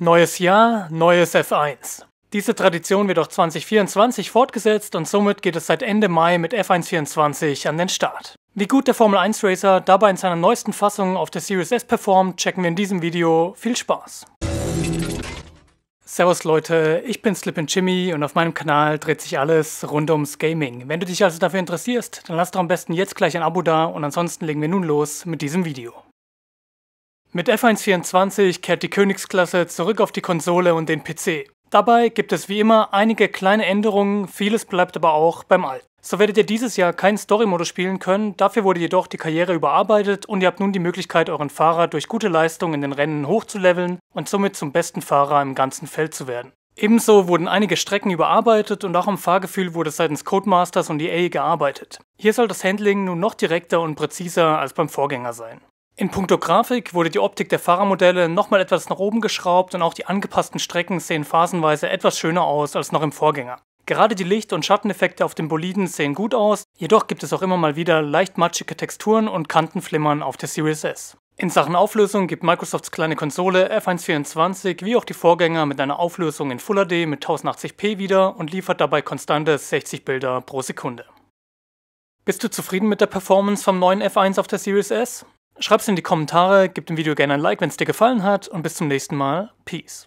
Neues Jahr, neues F1. Diese Tradition wird auch 2024 fortgesetzt und somit geht es seit Ende Mai mit F124 an den Start. Wie gut der Formel 1 Racer dabei in seiner neuesten Fassung auf der Series S performt, checken wir in diesem Video. Viel Spaß! Servus Leute, ich bin Slip Jimmy und auf meinem Kanal dreht sich alles rund ums Gaming. Wenn du dich also dafür interessierst, dann lass doch am besten jetzt gleich ein Abo da und ansonsten legen wir nun los mit diesem Video. Mit F124 kehrt die Königsklasse zurück auf die Konsole und den PC. Dabei gibt es wie immer einige kleine Änderungen, vieles bleibt aber auch beim Alten. So werdet ihr dieses Jahr keinen Story-Modus spielen können, dafür wurde jedoch die Karriere überarbeitet und ihr habt nun die Möglichkeit, euren Fahrer durch gute Leistung in den Rennen hochzuleveln und somit zum besten Fahrer im ganzen Feld zu werden. Ebenso wurden einige Strecken überarbeitet und auch am Fahrgefühl wurde seitens Codemasters und EA gearbeitet. Hier soll das Handling nun noch direkter und präziser als beim Vorgänger sein. In puncto Grafik wurde die Optik der Fahrermodelle nochmal etwas nach oben geschraubt und auch die angepassten Strecken sehen phasenweise etwas schöner aus als noch im Vorgänger. Gerade die Licht- und Schatteneffekte auf den Boliden sehen gut aus, jedoch gibt es auch immer mal wieder leicht matschige Texturen und Kantenflimmern auf der Series S. In Sachen Auflösung gibt Microsofts kleine Konsole F124 wie auch die Vorgänger mit einer Auflösung in Full HD mit 1080p wieder und liefert dabei konstante 60 Bilder pro Sekunde. Bist du zufrieden mit der Performance vom neuen F1 auf der Series S? Schreib's in die Kommentare, gib dem Video gerne ein Like, wenn es dir gefallen hat und bis zum nächsten Mal. Peace.